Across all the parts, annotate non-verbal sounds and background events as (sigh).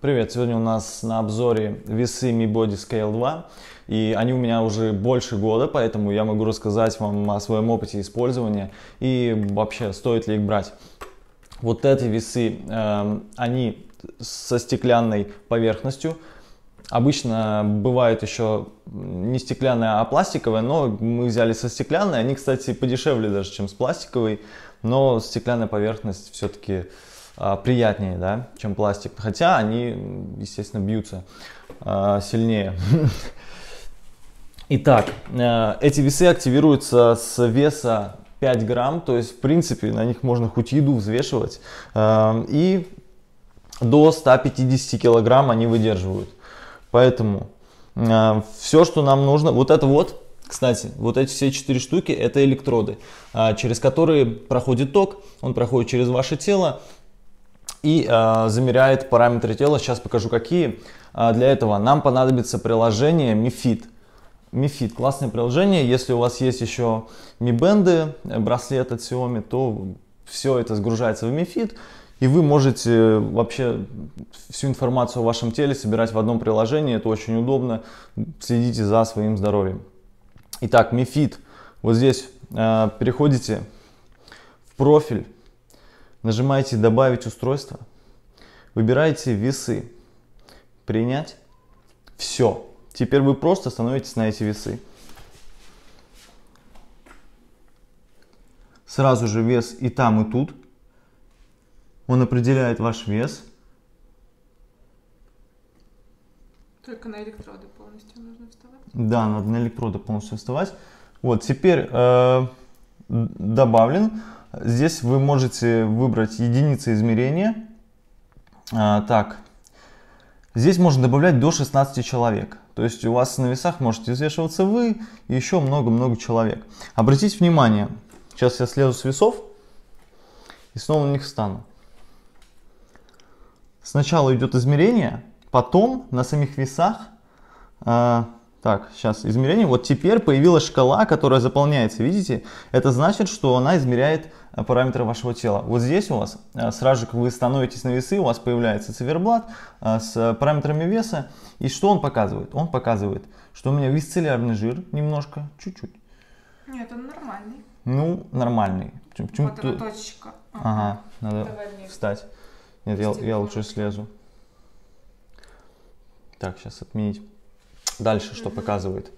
Привет, сегодня у нас на обзоре весы Mi Body Scale 2, и они у меня уже больше года, поэтому я могу рассказать вам о своем опыте использования и вообще стоит ли их брать. Вот эти весы, э, они со стеклянной поверхностью, Обычно бывают еще не стеклянная, а пластиковая, но мы взяли со стеклянной. Они, кстати, подешевле даже, чем с пластиковой, но стеклянная поверхность все-таки а, приятнее, да, чем пластик. Хотя они, естественно, бьются а, сильнее. (laughs) Итак, э, эти весы активируются с веса 5 грамм, то есть, в принципе, на них можно хоть еду взвешивать. Э, и до 150 килограмм они выдерживают. Поэтому э, все, что нам нужно, вот это вот, кстати, вот эти все четыре штуки – это электроды, а, через которые проходит ток, он проходит через ваше тело, и э, замеряет параметры тела. Сейчас покажу какие. Э, для этого нам понадобится приложение MiFit. MiFit классное приложение. Если у вас есть еще Mi Band, э, браслет от Xiaomi, то все это сгружается в MiFit. И вы можете вообще всю информацию о вашем теле собирать в одном приложении. Это очень удобно. Следите за своим здоровьем. Итак, MiFit. Вот здесь э, переходите в профиль Нажимаете «Добавить устройство», выбираете «Весы», «Принять», «Все». Теперь вы просто становитесь на эти весы. Сразу же вес и там, и тут. Он определяет ваш вес. Только на электроды полностью нужно вставать? Да, надо на электроды полностью вставать. Вот, теперь... Э добавлен. Здесь вы можете выбрать единицы измерения. А, так, здесь можно добавлять до 16 человек. То есть у вас на весах можете взвешиваться вы и еще много-много человек. Обратите внимание, сейчас я слезу с весов и снова на них встану. Сначала идет измерение, потом на самих весах а, так, сейчас измерение. Вот теперь появилась шкала, которая заполняется, видите? Это значит, что она измеряет э, параметры вашего тела. Вот здесь у вас, э, сразу же, как вы становитесь на весы, у вас появляется циферблат э, с параметрами веса. И что он показывает? Он показывает, что у меня висцелярный жир немножко, чуть-чуть. Нет, он нормальный. Ну, нормальный. Почему вот ты... точечка. Ага, ага надо Давай встать. Нет, я, я лучше слезу. Так, сейчас отменить дальше, что показывает.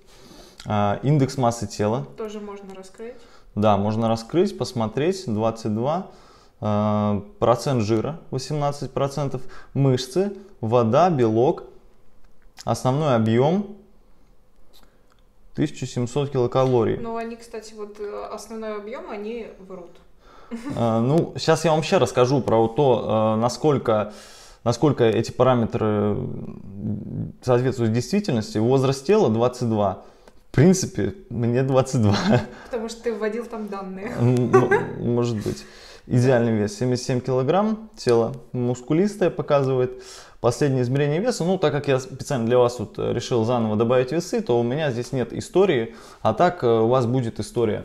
А, индекс массы тела. Тоже можно раскрыть. Да, можно раскрыть, посмотреть. 22 а, процент жира, 18 процентов мышцы, вода, белок, основной объем 1700 килокалорий. Ну, они, кстати, вот э, основной объем, они врут. А, ну, сейчас я вам вообще расскажу про то, э, насколько насколько эти параметры соответствуют действительности. Возраст тела 22. В принципе, мне 22. Потому что ты вводил там данные. Может быть. Идеальный вес 77 килограмм, тело мускулистое показывает. Последнее измерение веса, ну так как я специально для вас вот э, решил заново добавить весы, то у меня здесь нет истории, а так э, у вас будет история.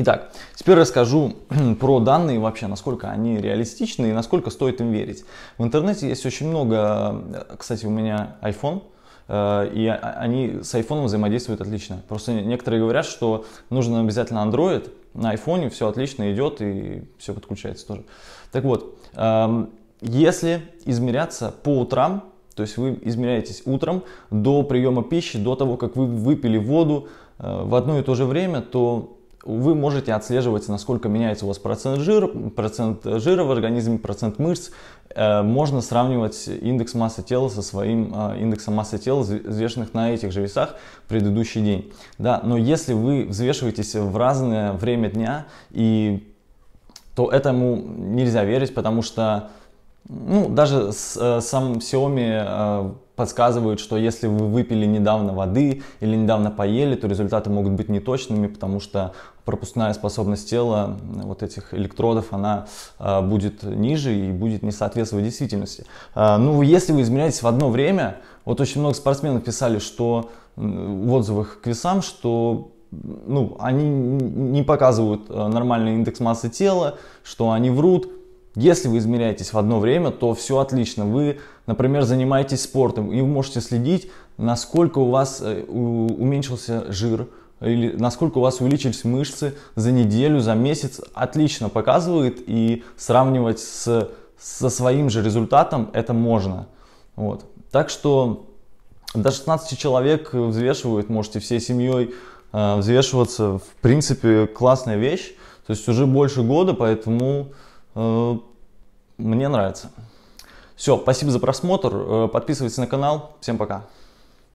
Итак, теперь расскажу (clears throat) про данные вообще, насколько они реалистичны и насколько стоит им верить. В интернете есть очень много, э, кстати, у меня iPhone, э, и они с iPhone взаимодействуют отлично. Просто некоторые говорят, что нужно обязательно Android, на iPhone все отлично идет и все подключается тоже. Так вот, эм, если измеряться по утрам, то есть вы измеряетесь утром до приема пищи, до того, как вы выпили воду э, в одно и то же время, то вы можете отслеживать, насколько меняется у вас процент жира, процент жира в организме, процент мышц. Э, можно сравнивать индекс массы тела со своим э, индексом массы тела, взвешенных на этих же весах в предыдущий день. Да, но если вы взвешиваетесь в разное время дня, и, то этому нельзя верить, потому что ну, даже с, э, сам Xiaomi э, подсказывают, что если вы выпили недавно воды или недавно поели, то результаты могут быть неточными, потому что пропускная способность тела вот этих электродов, она э, будет ниже и будет не соответствовать действительности. Ну, если вы измеряетесь в одно время, вот очень много спортсменов писали, что в отзывах к весам, что ну, они не показывают нормальный индекс массы тела, что они врут, если вы измеряетесь в одно время, то все отлично. Вы, например, занимаетесь спортом и вы можете следить, насколько у вас э, уменьшился жир, или насколько у вас увеличились мышцы за неделю, за месяц, отлично показывает и сравнивать с, со своим же результатом это можно. Вот. Так что до 16 человек взвешивают, можете всей семьей э, взвешиваться. В принципе, классная вещь. То есть уже больше года, поэтому Э, мне нравится. Все, спасибо за просмотр. Э, подписывайтесь на канал. Всем пока.